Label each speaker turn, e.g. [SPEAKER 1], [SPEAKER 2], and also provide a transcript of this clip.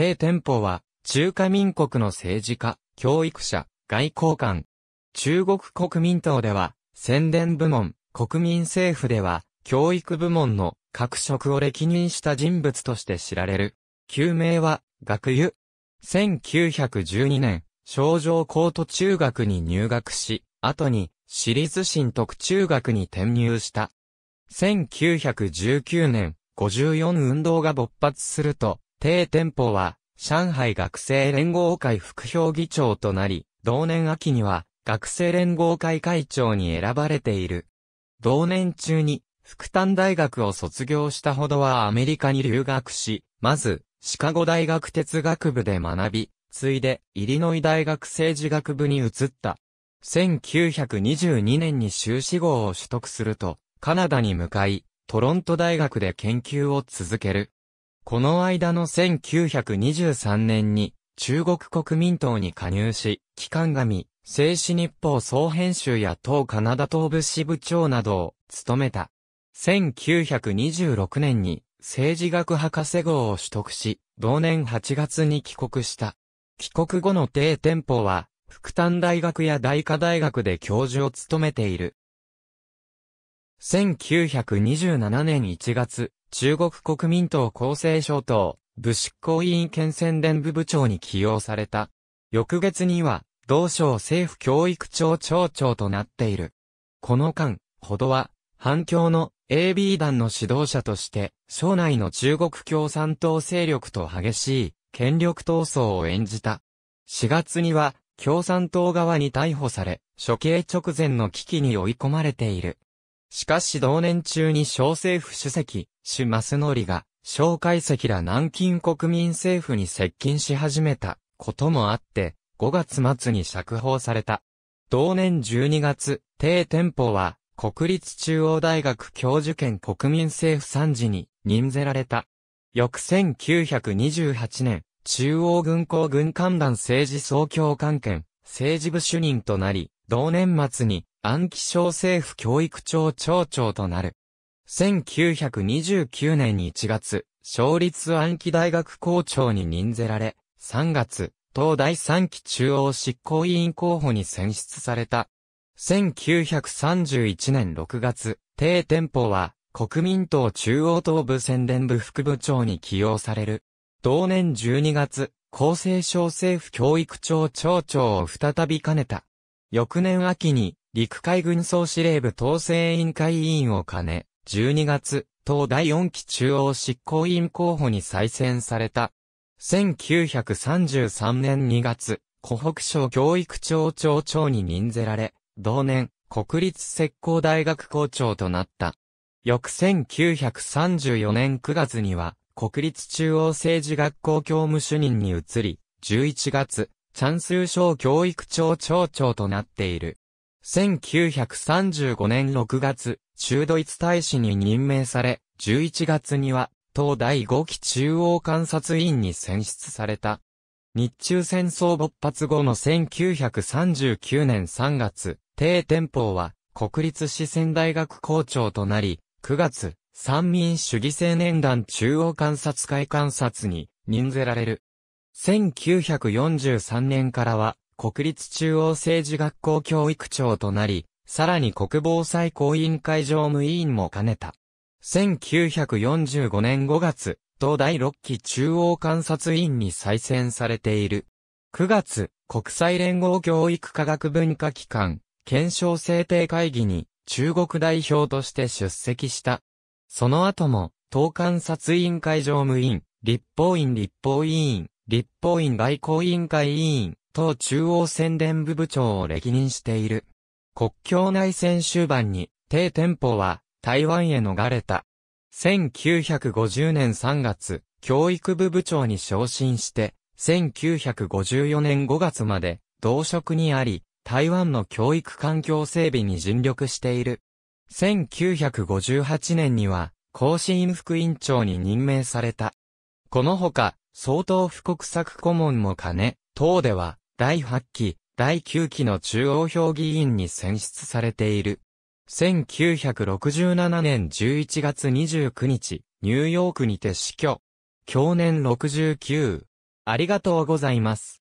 [SPEAKER 1] 低店舗は、中華民国の政治家、教育者、外交官。中国国民党では、宣伝部門、国民政府では、教育部門の各職を歴任した人物として知られる。旧名は、学友。1912年、少女高等中学に入学し、後に、私立新徳中学に転入した。1919年、54運動が勃発すると、定店舗は、上海学生連合会副評議長となり、同年秋には、学生連合会会長に選ばれている。同年中に、福旦大学を卒業したほどはアメリカに留学し、まず、シカゴ大学哲学部で学び、ついで、イリノイ大学政治学部に移った。1922年に修士号を取得すると、カナダに向かい、トロント大学で研究を続ける。この間の1923年に中国国民党に加入し、機関紙、静止日報総編集や党カナダ東部支部長などを務めた。1926年に政治学博士号を取得し、同年8月に帰国した。帰国後の低店舗は、福丹大学や大科大学で教授を務めている。1927年1月、中国国民党厚生省党、武執行委員県宣伝部部長に起用された。翌月には、同省政府教育庁庁長となっている。この間、ほどは、反共の AB 団の指導者として、省内の中国共産党勢力と激しい権力闘争を演じた。4月には、共産党側に逮捕され、処刑直前の危機に追い込まれている。しかし同年中に小政府主席、主正則が、蒋介石ら南京国民政府に接近し始めたこともあって、5月末に釈放された。同年12月、定店舗は、国立中央大学教授兼国民政府参事に任ぜられた。翌1928年、中央軍港軍艦団政治総教官兼政治部主任となり、同年末に安徽省政府教育庁庁長となる。1929年1月、省立安徽大学校長に任ぜられ、3月、東大3期中央執行委員候補に選出された。1931年6月、定店舗は、国民党中央東部宣伝部副部長に起用される。同年12月、厚生省政府教育庁庁長を再び兼ねた。翌年秋に、陸海軍総司令部統制委員会委員を兼ね、12月、党第4期中央執行委員候補に再選された。1933年2月、湖北省教育庁長長に任ぜられ、同年、国立石膏大学校長となった。翌1934年9月には、国立中央政治学校教務主任に移り、11月、チャンスー省教育庁庁長となっている。1935年6月、中ドイツ大使に任命され、11月には、党第5期中央監察委員に選出された。日中戦争勃発後の1939年3月、低天保は、国立四川大学校長となり、9月、三民主義青年団中央監察会監察に任ぜられる。1943年からは国立中央政治学校教育長となり、さらに国防最高委員会常務委員も兼ねた。1945年5月、東第6期中央観察委員に再選されている。9月、国際連合教育科学文化機関、検証制定会議に中国代表として出席した。その後も、党観察委員会常務委員、立法院立法委員、立法院外交委員会委員、党中央宣伝部部長を歴任している。国境内戦終盤に、低店舗は台湾へ逃れた。1950年3月、教育部部長に昇進して、1954年5月まで同職にあり、台湾の教育環境整備に尽力している。1958年には、甲子院副院長に任命された。このほか、総統布国策顧問も兼ね、党では、第8期、第9期の中央評議員に選出されている。1967年11月29日、ニューヨークにて死去。去年69。ありがとうございます。